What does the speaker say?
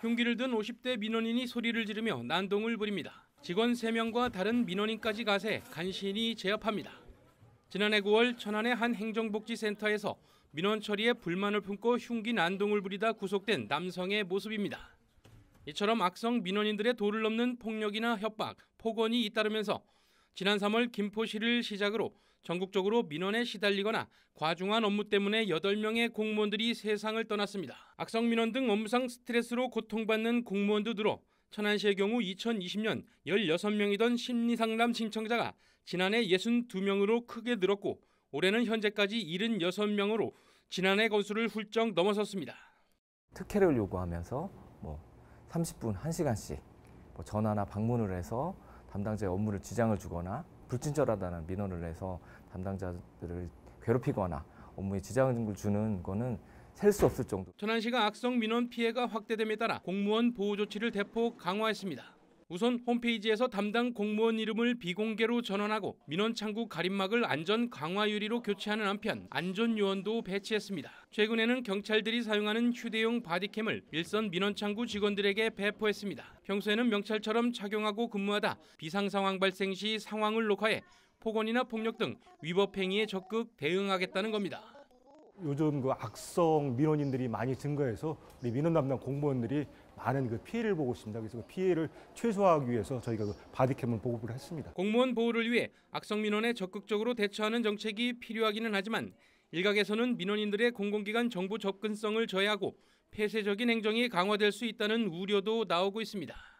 흉기를 든 50대 민원인이 소리를 지르며 난동을 부립니다. 직원 3명과 다른 민원인까지 가세 간신히 제압합니다. 지난해 9월 천안의 한 행정복지센터에서 민원 처리에 불만을 품고 흉기 난동을 부리다 구속된 남성의 모습입니다. 이처럼 악성 민원인들의 도를 넘는 폭력이나 협박, 폭언이 잇따르면서 지난 3월 김포시를 시작으로 전국적으로 민원에 시달리거나 과중한 업무 때문에 8명의 공무원들이 세상을 떠났습니다. 악성 민원 등 업무상 스트레스로 고통받는 공무원도 늘어 천안시의 경우 2020년 16명이던 심리상담 신청자가 지난해 62명으로 크게 늘었고 올해는 현재까지 76명으로 지난해 건수를 훌쩍 넘어섰습니다. 특혜를 요구하면서 뭐 30분, 1시간씩 뭐 전화나 방문을 해서 담당자의 업무를 지장을 주거나 불친절하다는 민원을 내서 담당자들을 괴롭히거나 업무에 지장을 주는 거는 셀 수 없을 정도. 천안시가 악성 민원 피해가 확대됨에 따라 공무원 보호 조치를 대폭 강화했습니다. 우선 홈페이지에서 담당 공무원 이름을 비공개로 전환하고 민원 창구 가림막을 안전 강화 유리로 교체하는 한편 안전 요원도 배치했습니다. 최근에는 경찰들이 사용하는 휴대용 바디캠을 일선 민원 창구 직원들에게 배포했습니다. 평소에는 명찰처럼 착용하고 근무하다 비상 상황 발생 시 상황을 녹화해 폭언이나 폭력 등 위법 행위에 적극 대응하겠다는 겁니다. 요즘 그 악성 민원인들이 많이 증가해서 우리 민원 담당 공무원들이 많은 그 피해를 보고 있습니다. 그래서 그 피해를 최소화하기 위해서 저희가 그 바디캠을 보급을 했습니다. 공무원 보호를 위해 악성 민원에 적극적으로 대처하는 정책이 필요하기는 하지만 일각에서는 민원인들의 공공기관 정보 접근성을 저해하고 폐쇄적인 행정이 강화될 수 있다는 우려도 나오고 있습니다.